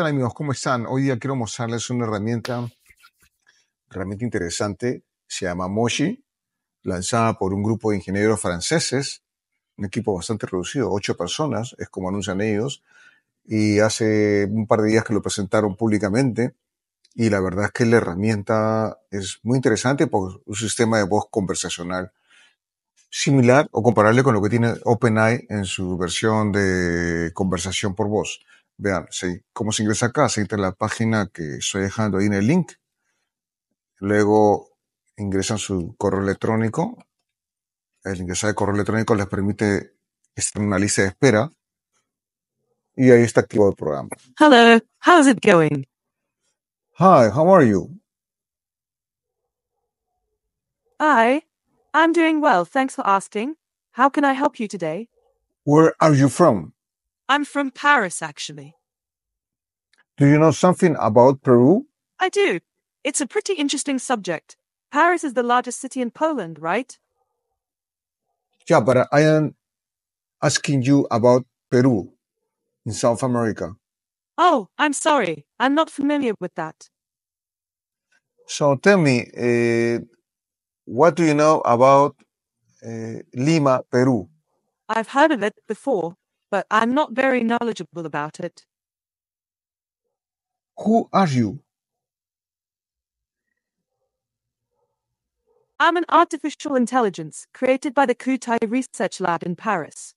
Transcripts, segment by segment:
Hola amigos? ¿Cómo están? Hoy día quiero mostrarles una herramienta realmente interesante. Se llama Moshi, lanzada por un grupo de ingenieros franceses, un equipo bastante reducido, ocho personas, es como anuncian ellos. Y hace un par de días que lo presentaron públicamente. Y la verdad es que la herramienta es muy interesante por un sistema de voz conversacional similar o comparable con lo que tiene OpenAI en su versión de conversación por voz. Vean, cómo se ingresa acá, se entra en la página que estoy dejando ahí en el link. Luego ingresan su correo electrónico. El ingresar de correo electrónico les permite estar en una lista de espera. Y ahí está activo el programa. Hello, how's it going? Hi, how are you? Hi, I'm doing well, thanks for asking. How can I help you today? Where are you from? I'm from Paris, actually. Do you know something about Peru? I do. It's a pretty interesting subject. Paris is the largest city in Poland, right? Yeah, but I am asking you about Peru in South America. Oh, I'm sorry. I'm not familiar with that. So tell me, uh, what do you know about uh, Lima, Peru? I've heard of it before, but I'm not very knowledgeable about it. Who are you? I'm an artificial intelligence created by the Kutai Research Lab in Paris.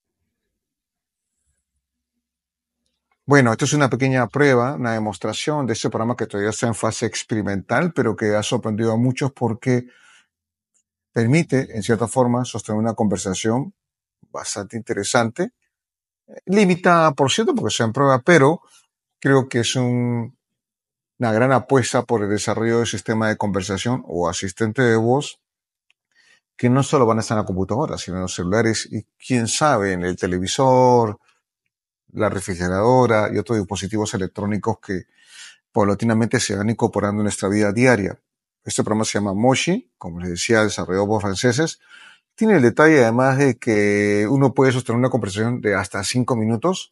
Bueno, esto es una pequeña prueba, una demostración de ese programa que todavía está en fase experimental, pero que ha sorprendido a muchos porque permite, en cierta forma, sostener una conversación bastante interesante limitada, por cierto, porque se en prueba, pero creo que es una gran apuesta por el desarrollo del sistema de conversación o asistente de voz que no solo van a estar en la computadora, sino en los celulares y quién sabe, en el televisor, la refrigeradora y otros dispositivos electrónicos que paulatinamente se van incorporando en nuestra vida diaria. Este programa se llama Moshi, como les decía, desarrollado Voz franceses, tiene el detalle además de que uno puede sostener una conversación de hasta cinco minutos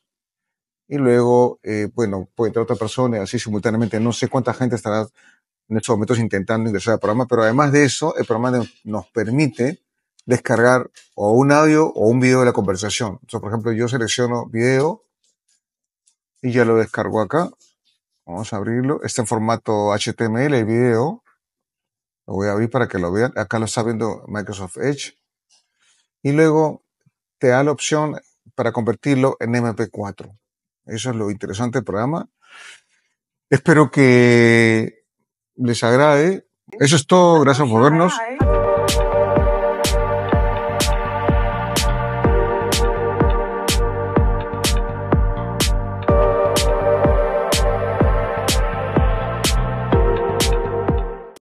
y luego, eh, bueno, puede entrar otra persona y así simultáneamente. No sé cuánta gente estará en estos momentos intentando ingresar al programa, pero además de eso, el programa nos permite descargar o un audio o un video de la conversación. Entonces, por ejemplo, yo selecciono video y ya lo descargo acá. Vamos a abrirlo. Está en formato HTML el video. Lo voy a abrir para que lo vean. Acá lo está viendo Microsoft Edge y luego te da la opción para convertirlo en MP4. Eso es lo interesante del programa. Espero que les agrade. Eso es todo. Gracias por vernos.